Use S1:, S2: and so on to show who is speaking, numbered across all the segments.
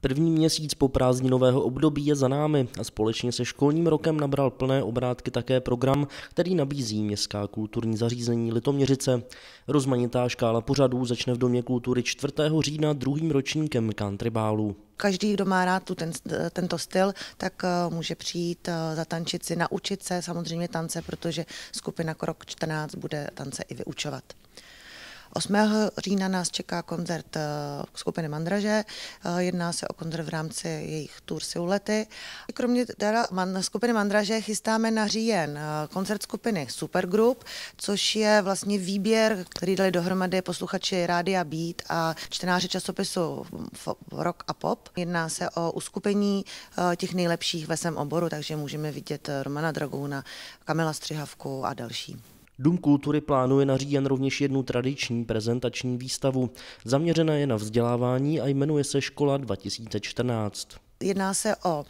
S1: První měsíc po prázdninového období je za námi a společně se školním rokem nabral plné obrátky také program, který nabízí městská kulturní zařízení Litoměřice. Rozmanitá škála pořadů začne v Domě kultury 4. října druhým ročníkem country bálu.
S2: Každý, kdo má rád tu ten, tento styl, tak eh, může přijít, eh, zatančit si, naučit se samozřejmě tance, protože skupina Krok 14 bude tance i vyučovat. 8. října nás čeká koncert eh, skupiny Mandraže. Eh, jedná se o koncert v rámci jejich tour Siulety. Kromě teda man, skupiny Mandraže chystáme na říjen eh, koncert skupiny Supergroup, což je vlastně výběr, který dali dohromady posluchači Rádia Beat a čtenáři časopisu Rock a Pop. Jedná se o uskupení těch nejlepších ve svém oboru, takže můžeme vidět Romana Dragouna, Kamila Střihavku a další.
S1: Dům kultury plánuje na říjen rovněž jednu tradiční prezentační výstavu. Zaměřena je na vzdělávání a jmenuje se Škola 2014
S2: jedná se o, o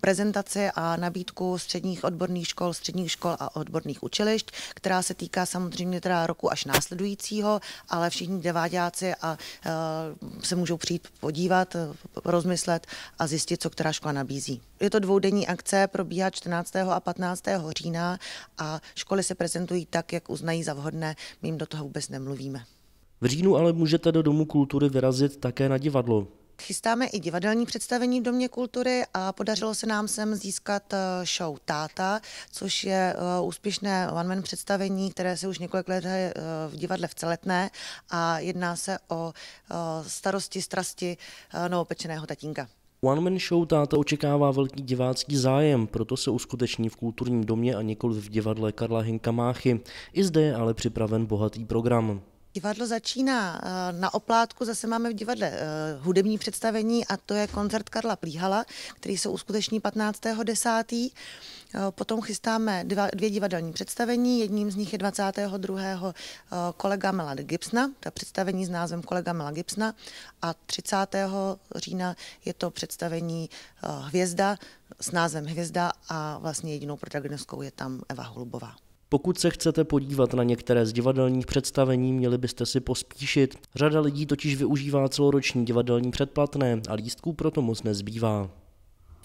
S2: prezentaci a nabídku středních odborných škol, středních škol a odborných učilišť, která se týká samozřejmě teda roku až následujícího, ale všichni deváďáci a, a e, se můžou přijít podívat, rozmyslet a zjistit, co která škola nabízí. Je to dvoudenní akce, probíhá 14. a 15. října a školy se prezentují tak, jak uznají za vhodné, my jim do toho vůbec nemluvíme.
S1: V říjnu ale můžete do Domu kultury vyrazit také na divadlo.
S2: Chystáme i divadelní představení v Domě kultury a podařilo se nám sem získat eh, show Táta, což je eh, úspěšné one-man představení, které se už několik let hraje eh, v divadle v Celetné a jedná se o starosti, strasti novopečeného tatínka.
S1: One Man Show táta očekává velký divácký zájem, proto se uskuteční v kulturním domě a nikoli v divadle Karla Hinka Máchy. I zde je ale připraven bohatý program.
S2: Divadlo začíná eh, na oplátku, zase máme v divadle eh, hudební představení a to je koncert Karla Plíhala, který se uskuteční 15.10. Eh, potom chystáme dva, dvě divadelní představení, jedním z nich je 22. kolega Mela Gibsona, to je představení s názvem kolega Mela Gibsona a 30. října je to představení Hvězda s názvem Hvězda a vlastně jedinou protagonistkou je tam Eva Holubová.
S1: Pokud se chcete podívat na některé z divadelních představení, měli byste si pospíšit. Řada lidí totiž využívá celoroční divadelní předplatné a lístků proto moc nezbývá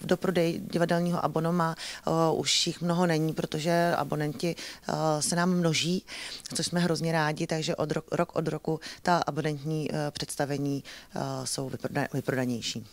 S2: do prodej divadelního abonoma uh, už jich mnoho není, protože abonenti uh, se nám množí, což jsme hrozně rádi, takže od rok, rok od roku ta abonentní uh, představení jsou vyprodanější.